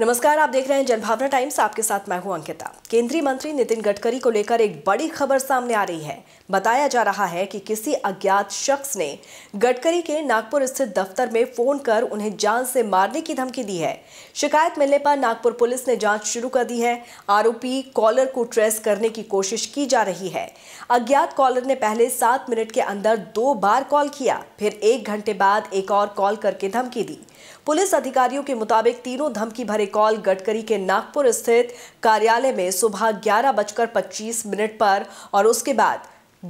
नमस्कार आप देख रहे हैं जनभावना टाइम्स आपके साथ मैं हूं अंकिता केंद्रीय मंत्री नितिन गडकरी को लेकर एक बड़ी खबर सामने आ रही है बताया जा रहा है कि किसी अज्ञात शख्स ने गडकरी के नागपुर स्थित दफ्तर में फोन कर उन्हें जान से मारने की धमकी दी है शिकायत मिलने पर नागपुर पुलिस ने जांच शुरू कर दी है आरोपी कॉलर को ट्रेस करने की कोशिश की जा रही है अज्ञात कॉलर ने पहले सात मिनट के अंदर दो बार कॉल किया फिर एक घंटे बाद एक और कॉल करके धमकी दी पुलिस अधिकारियों के मुताबिक तीनों धमकी भरे कॉल गडकरी के नागपुर स्थित कार्यालय में सुबह ग्यारह बजकर पच्चीस मिनट पर और उसके बाद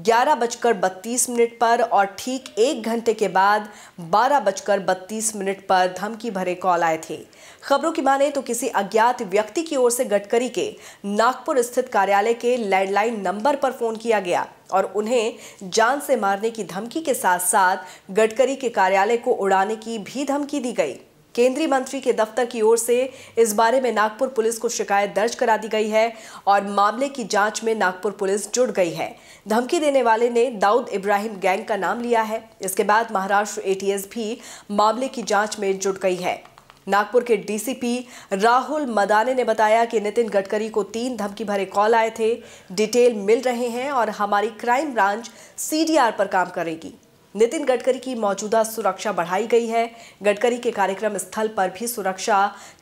ग्यारह बजकर बत्तीस मिनट पर और ठीक एक घंटे के बाद बारह बजकर बत्तीस मिनट पर धमकी भरे कॉल आए थे खबरों की माने तो किसी अज्ञात व्यक्ति की ओर से गडकरी के नागपुर स्थित कार्यालय के लैंडलाइन नंबर पर फोन किया गया और उन्हें जान से मारने की धमकी के साथ साथ गडकरी के कार्यालय को उड़ाने की भी धमकी दी गई केंद्रीय मंत्री के दफ्तर की ओर से इस बारे में नागपुर पुलिस को शिकायत दर्ज करा दी गई है और मामले की जांच में नागपुर पुलिस जुट गई है धमकी देने वाले ने दाऊद इब्राहिम गैंग का नाम लिया है इसके बाद महाराष्ट्र एटीएस भी मामले की जांच में जुट गई है नागपुर के डीसीपी राहुल मदाने ने बताया कि नितिन गडकरी को तीन धमकी भरे कॉल आए थे डिटेल मिल रहे हैं और हमारी क्राइम ब्रांच सीडीआर पर काम करेगी नितिन गडकरी की मौजूदा सुरक्षा बढ़ाई गई है गडकरी के कार्यक्रम स्थल पर भी सुरक्षा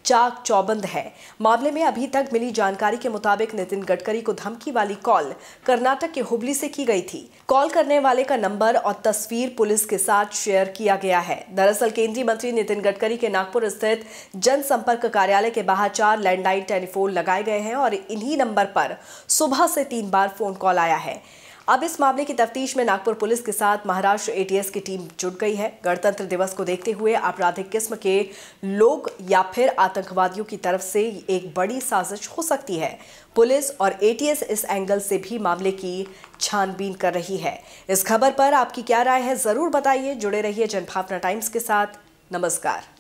चाक चौबंद है मामले में अभी तक मिली जानकारी के मुताबिक नितिन गडकरी को धमकी वाली कॉल कर्नाटक के हुबली से की गई थी कॉल करने वाले का नंबर और तस्वीर पुलिस के साथ शेयर किया गया है दरअसल केंद्रीय मंत्री नितिन गडकरी के नागपुर स्थित जनसंपर्क कार्यालय के बाहर चार लैंडलाइन टेलीफोन लगाए गए हैं और इन्हीं नंबर पर सुबह से तीन बार फोन कॉल आया है अब इस मामले की तफ्तीश में नागपुर पुलिस के साथ महाराष्ट्र एटीएस की टीम जुट गई है गणतंत्र दिवस को देखते हुए आपराधिक किस्म के लोग या फिर आतंकवादियों की तरफ से एक बड़ी साजिश हो सकती है पुलिस और एटीएस इस एंगल से भी मामले की छानबीन कर रही है इस खबर पर आपकी क्या राय है जरूर बताइए जुड़े रहिए जनभावना टाइम्स के साथ नमस्कार